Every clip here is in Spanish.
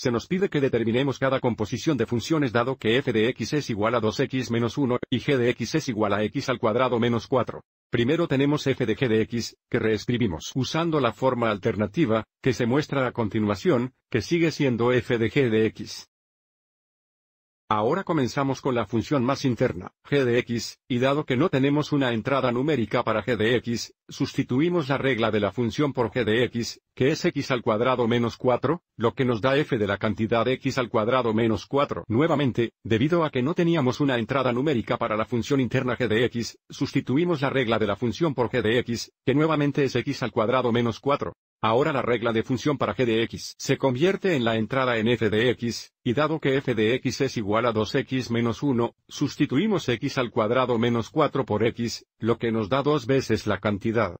se nos pide que determinemos cada composición de funciones dado que f de x es igual a 2x menos 1 y g de x es igual a x al cuadrado menos 4. Primero tenemos f de g de x, que reescribimos usando la forma alternativa, que se muestra a continuación, que sigue siendo f de g de x. Ahora comenzamos con la función más interna, g de x, y dado que no tenemos una entrada numérica para g de x, sustituimos la regla de la función por g de x, que es x al cuadrado menos 4, lo que nos da f de la cantidad x al cuadrado menos 4. Nuevamente, debido a que no teníamos una entrada numérica para la función interna g de x, sustituimos la regla de la función por g de x, que nuevamente es x al cuadrado menos 4. Ahora la regla de función para g de x se convierte en la entrada en f de x, y dado que f de x es igual a 2x menos 1, sustituimos x al cuadrado menos 4 por x, lo que nos da dos veces la cantidad.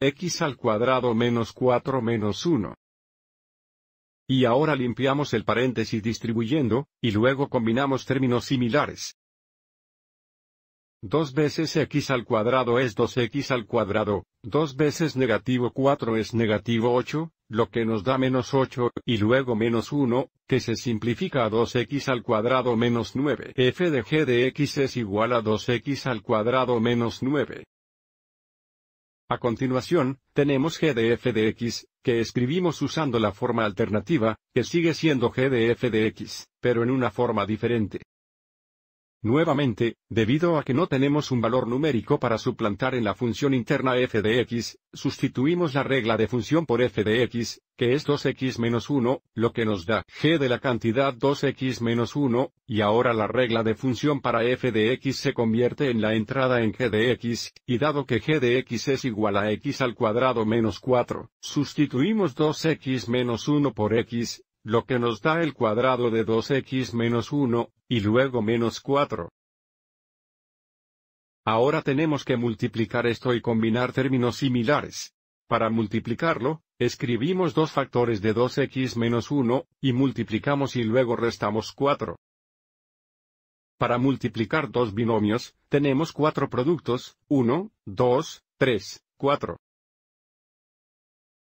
x al cuadrado menos 4 menos 1. Y ahora limpiamos el paréntesis distribuyendo, y luego combinamos términos similares. 2 veces x al cuadrado es 2x al cuadrado, 2 veces negativo 4 es negativo 8, lo que nos da menos 8, y luego menos 1, que se simplifica a 2x al cuadrado menos 9. f de g de x es igual a 2x al cuadrado menos 9. A continuación, tenemos g de f de x, que escribimos usando la forma alternativa, que sigue siendo g de f de x, pero en una forma diferente. Nuevamente, debido a que no tenemos un valor numérico para suplantar en la función interna f de x, sustituimos la regla de función por f de x, que es 2x menos 1, lo que nos da g de la cantidad 2x menos 1, y ahora la regla de función para f de x se convierte en la entrada en g de x, y dado que g de x es igual a x al cuadrado menos 4, sustituimos 2x menos 1 por x, lo que nos da el cuadrado de 2x menos 1, y luego menos 4. Ahora tenemos que multiplicar esto y combinar términos similares. Para multiplicarlo, escribimos dos factores de 2x menos 1, y multiplicamos y luego restamos 4. Para multiplicar dos binomios, tenemos cuatro productos, 1, 2, 3, 4.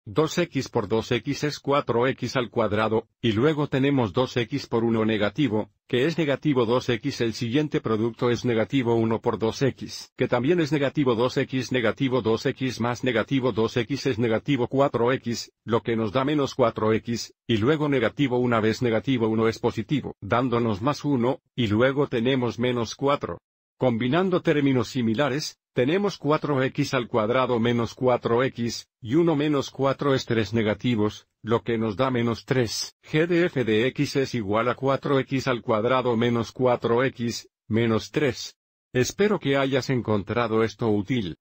2x por 2x es 4x al cuadrado, y luego tenemos 2x por 1 negativo, que es negativo 2x. El siguiente producto es negativo 1 por 2x, que también es negativo 2x negativo 2x más negativo 2x es negativo 4x, lo que nos da menos 4x, y luego negativo una vez negativo 1 es positivo, dándonos más 1, y luego tenemos menos 4. Combinando términos similares, tenemos 4x al cuadrado menos 4x, y 1 menos 4 es 3 negativos, lo que nos da menos 3. GDF de x es igual a 4x al cuadrado menos 4x, menos 3. Espero que hayas encontrado esto útil.